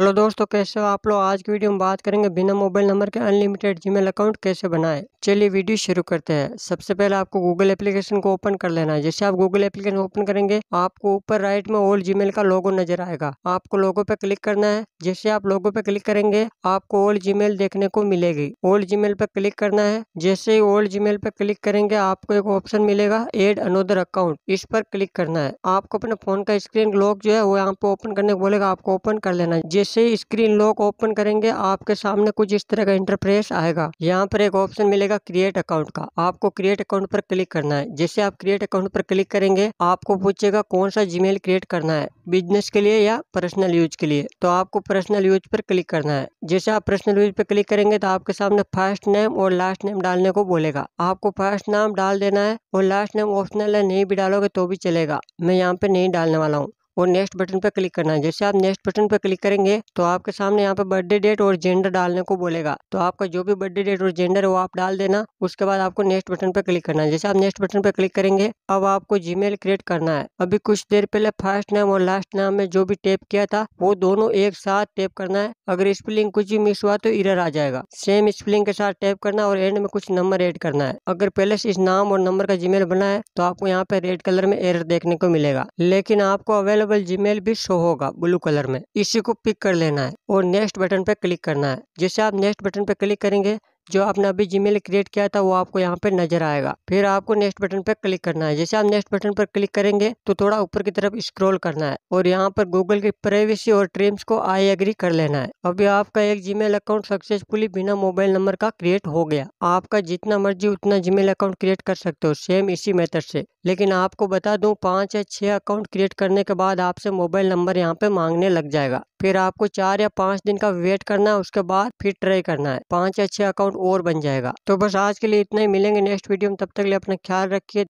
hello दोस्तों कैसे हो आप लोग आज की वीडियो में बात करेंगे बिना मोबाइल नंबर के अनलिमिटेड जीमेल अकाउंट कैसे बनाएं चलिए वीडियो शुरू करते हैं सबसे पहले आपको गूगल एप्लीकेशन को ओपन कर लेना है जैसे आप गूगल एप्लीकेशन ओपन करेंगे आपको ऊपर राइट में ओल्ड जीमेल का लोगो नजर आएगा आपको लोगो पे क्लिक करना है जैसे आप लोगो पे क्लिक करेंगे आपको ओल्ड जीमेल देखने को मिलेगी ओल्ड जीमेल पे क्लिक करना है जैसे ही ओल्ड जीमेल पे क्लिक करेंगे आपको एक ऑप्शन मिलेगा एड अनोदर अकाउंट इस पर क्लिक करना है आपको अपने फोन का स्क्रीन लॉक जो है वो यहाँ पे ओपन करने को बोलेगा आपको ओपन कर लेना है जैसे स्क्रीन लॉक ओपन करेंगे आपके सामने कुछ इस तरह का इंटरप्रेस आएगा यहाँ पर एक ऑप्शन मिलेगा क्रिएट अकाउंट का आपको क्रिएट अकाउंट पर क्लिक करना है जैसे आप क्रिएट अकाउंट पर क्लिक करेंगे आपको पूछेगा कौन सा जीमेल क्रिएट करना है बिजनेस के लिए या पर्सनल यूज के लिए तो आपको पर्सनल यूज पर क्लिक करना है जैसे आप पर्सनल यूज पर क्लिक करेंगे तो आपके सामने फर्स्ट नेम और लास्ट नेम डालने को बोलेगा आपको फर्स्ट नाम डाल देना है और लास्ट नेम ऑप्शनल है नहीं भी डालोगे तो भी चलेगा मैं यहाँ पे नहीं डालने वाला हूँ और नेक्स्ट बटन पर क्लिक करना है जैसे आप नेक्स्ट बटन पर क्लिक करेंगे तो आपके सामने यहाँ पर बर्थडे डेट और जेंडर डालने को बोलेगा तो आपका जो भी बर्थडे डेट और जेंडर है वो आप डाल देना उसके बाद आपको नेक्स्ट बटन पर क्लिक करना है जैसे आप नेक्स्ट बटन पर क्लिक करेंगे अब आपको जीमेल क्रिएट करना है अभी कुछ देर पहले फर्स्ट नेम और लास्ट नेम में जो भी टेप किया था वो दोनों एक साथ टेप करना है अगर स्पेलिंग कुछ भी मिस हुआ तो इरर आ जाएगा सेम स्पेलिंग के साथ टेप करना और एंड में कुछ नंबर एड करना है अगर पहले से इस नाम और नंबर का जीमेल बना है तो आपको यहाँ पे रेड कलर में एरर देखने को मिलेगा लेकिन आपको अवेलेबल अवेलेबल जीमेल भी शो होगा ब्लू कलर में इसी को पिक कर लेना है और नेक्स्ट बटन पर क्लिक करना है जैसे आप नेक्स्ट बटन पर क्लिक करेंगे जो आपने अभी जीमेल क्रिएट किया था वो आपको यहाँ पे नजर आएगा फिर आपको नेक्स्ट बटन पर क्लिक करना है जैसे आप नेक्स्ट बटन पर क्लिक करेंगे तो थोड़ा ऊपर की तरफ स्क्रॉल करना है और यहाँ पर गूगल की प्राइवेसी और ट्रिम्स को आई एग्री कर लेना है अभी आपका एक जीमेल अकाउंट सक्सेसफुली बिना मोबाइल नंबर का क्रिएट हो गया आपका जितना मर्जी उतना जीमेल अकाउंट क्रिएट कर सकते हो सेम इसी मेथड से लेकिन आपको बता दूं पाँच या छः अकाउंट क्रिएट करने के बाद आपसे मोबाइल नंबर यहाँ पे मांगने लग जाएगा फिर आपको चार या पाँच दिन का वेट करना है उसके बाद फिर ट्राई करना है पाँच या छः अकाउंट और बन जाएगा तो बस आज के लिए इतना ही मिलेंगे नेक्स्ट वीडियो में तब तक लिए अपना ख्याल रखिए